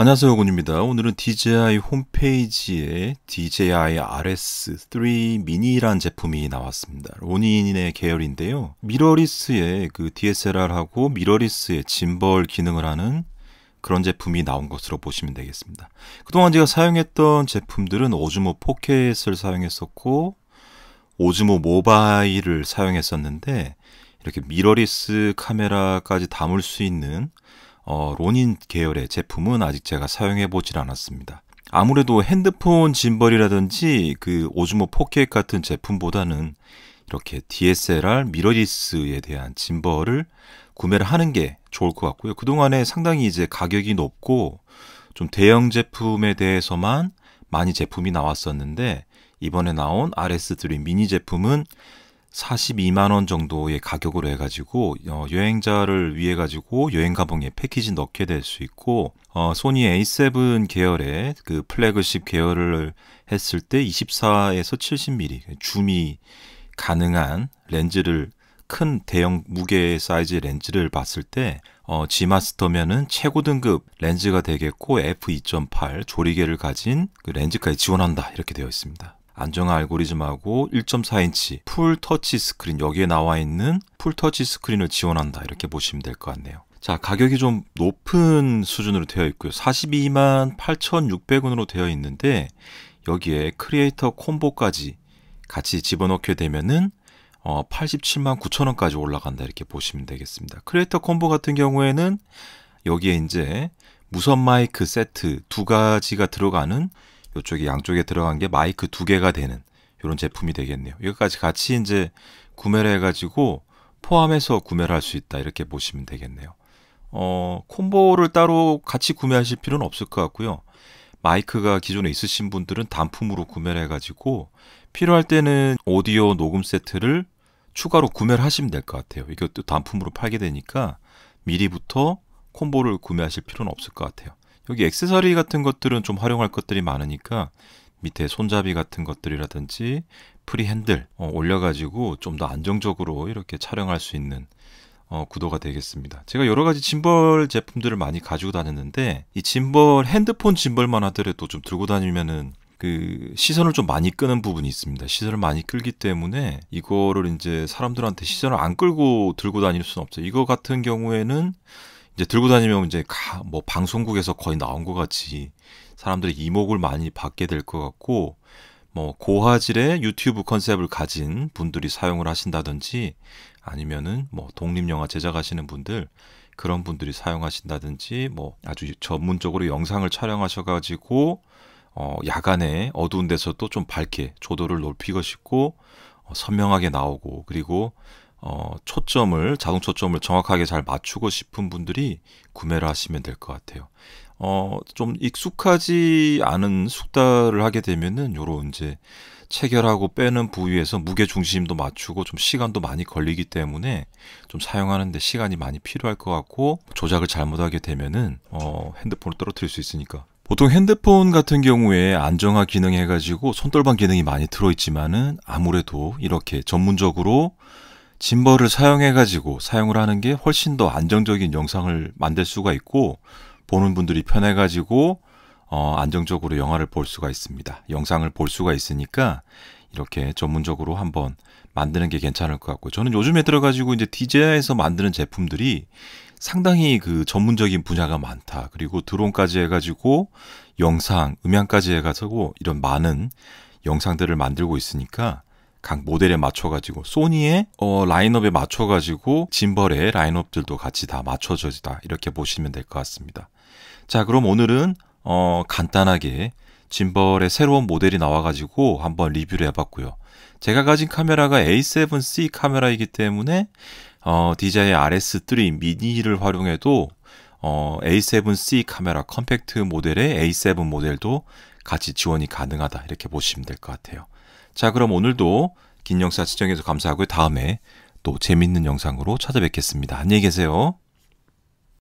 안녕하세요 군입니다. 오늘은 DJI 홈페이지에 DJI RS3 미니란 제품이 나왔습니다. 로닌의 계열인데요. 미러리스의 그 DSLR하고 미러리스의 짐벌 기능을 하는 그런 제품이 나온 것으로 보시면 되겠습니다. 그동안 제가 사용했던 제품들은 오즈모 포켓을 사용했었고 오즈모 모바일을 사용했었는데 이렇게 미러리스 카메라까지 담을 수 있는 어, 로닌 계열의 제품은 아직 제가 사용해 보질 않았습니다. 아무래도 핸드폰 짐벌이라든지 그 오즈모 포켓 같은 제품보다는 이렇게 DSLR 미러리스에 대한 짐벌을 구매를 하는 게 좋을 것 같고요. 그동안에 상당히 이제 가격이 높고 좀 대형 제품에 대해서만 많이 제품이 나왔었는데 이번에 나온 RS3 미니 제품은 42만 원 정도의 가격으로 해가지고 어, 여행자를 위해 가지고 여행 가방에 패키지 넣게 될 수 있고 어, 소니 A7 계열의 그 플래그십 계열을 했을 때 24에서 70mm 줌이 가능한 렌즈를 큰 대형 무게 사이즈 렌즈를 봤을 때 어, G 마스터면은 최고 등급 렌즈가 되겠고 f 2.8 조리개를 가진 그 렌즈까지 지원한다 이렇게 되어 있습니다. 안정화 알고리즘하고 1.4인치 풀 터치 스크린 여기에 나와 있는 풀 터치 스크린을 지원한다 이렇게 보시면 될 것 같네요. 자 가격이 좀 높은 수준으로 되어 있고요. 42만 8,600원으로 되어 있는데 여기에 크리에이터 콤보까지 같이 집어넣게 되면은 어, 87만 9천원까지 올라간다 이렇게 보시면 되겠습니다. 크리에이터 콤보 같은 경우에는 여기에 이제 무선 마이크 세트 두 가지가 들어가는 이쪽이 양쪽에 들어간 게 마이크 두 개가 되는 이런 제품이 되겠네요. 여기까지 같이 이제 구매를 해가지고 포함해서 구매를 할 수 있다 이렇게 보시면 되겠네요. 어, 콤보를 따로 같이 구매하실 필요는 없을 것 같고요. 마이크가 기존에 있으신 분들은 단품으로 구매를 해가지고 필요할 때는 오디오 녹음 세트를 추가로 구매를 하시면 될 것 같아요. 이것도 단품으로 팔게 되니까 미리부터 콤보를 구매하실 필요는 없을 것 같아요. 여기 액세서리 같은 것들은 좀 활용할 것들이 많으니까 밑에 손잡이 같은 것들이라든지 프리핸들 어, 올려가지고 좀 더 안정적으로 이렇게 촬영할 수 있는 어, 구도가 되겠습니다. 제가 여러 가지 짐벌 제품들을 많이 가지고 다녔는데 이 짐벌 핸드폰 짐벌만 하더라도 좀 들고 다니면은 그 시선을 좀 많이 끄는 부분이 있습니다. 시선을 많이 끌기 때문에 이거를 이제 사람들한테 시선을 안 끌고 들고 다닐 수는 없죠. 이거 같은 경우에는 이제 들고 다니면 이제 가, 뭐 방송국에서 거의 나온 것 같이 사람들이 이목을 많이 받게 될 것 같고 뭐 고화질의 유튜브 컨셉을 가진 분들이 사용을 하신다든지 아니면은 뭐 독립 영화 제작하시는 분들 그런 분들이 사용하신다든지 뭐 아주 전문적으로 영상을 촬영하셔 가지고 어 야간에 어두운 데서도 좀 밝게 조도를 높이고 싶고 어, 선명하게 나오고 그리고 어, 초점을 자동 초점을 정확하게 잘 맞추고 싶은 분들이 구매를 하시면 될 것 같아요. 어, 좀 익숙하지 않은 숙달을 하게 되면은 요런 이제 체결하고 빼는 부위에서 무게 중심도 맞추고 좀 시간도 많이 걸리기 때문에 좀 사용하는데 시간이 많이 필요할 것 같고 조작을 잘못하게 되면은 어, 핸드폰을 떨어뜨릴 수 있으니까 보통 핸드폰 같은 경우에 안정화 기능 해가지고 손떨방 기능이 많이 들어있지만은 아무래도 이렇게 전문적으로 짐벌을 사용해가지고 사용을 하는 게 훨씬 더 안정적인 영상을 만들 수가 있고 보는 분들이 편해가지고 어, 안정적으로 영화를 볼 수가 있습니다. 영상을 볼 수가 있으니까 이렇게 전문적으로 한번 만드는 게 괜찮을 것 같고 저는 요즘에 들어가지고 이제 디제이에서 만드는 제품들이 상당히 그 전문적인 분야가 많다. 그리고 드론까지 해가지고 영상, 음향까지 해가지고 이런 많은 영상들을 만들고 있으니까 각 모델에 맞춰가지고 소니의 어, 라인업에 맞춰가지고 짐벌의 라인업들도 같이 다 맞춰져지다 이렇게 보시면 될 것 같습니다. 자 그럼 오늘은 어, 간단하게 짐벌의 새로운 모델이 나와가지고 한번 리뷰를 해봤고요. 제가 가진 카메라가 A7C 카메라이기 때문에 어, DJI RS3 미니를 활용해도 어, A7C 카메라 컴팩트 모델의 A7 모델도 같이 지원이 가능하다 이렇게 보시면 될 것 같아요. 자 그럼 오늘도 긴 영상 시청해서 감사하고요. 다음에 또 재밌는 영상으로 찾아뵙겠습니다. 안녕히 계세요.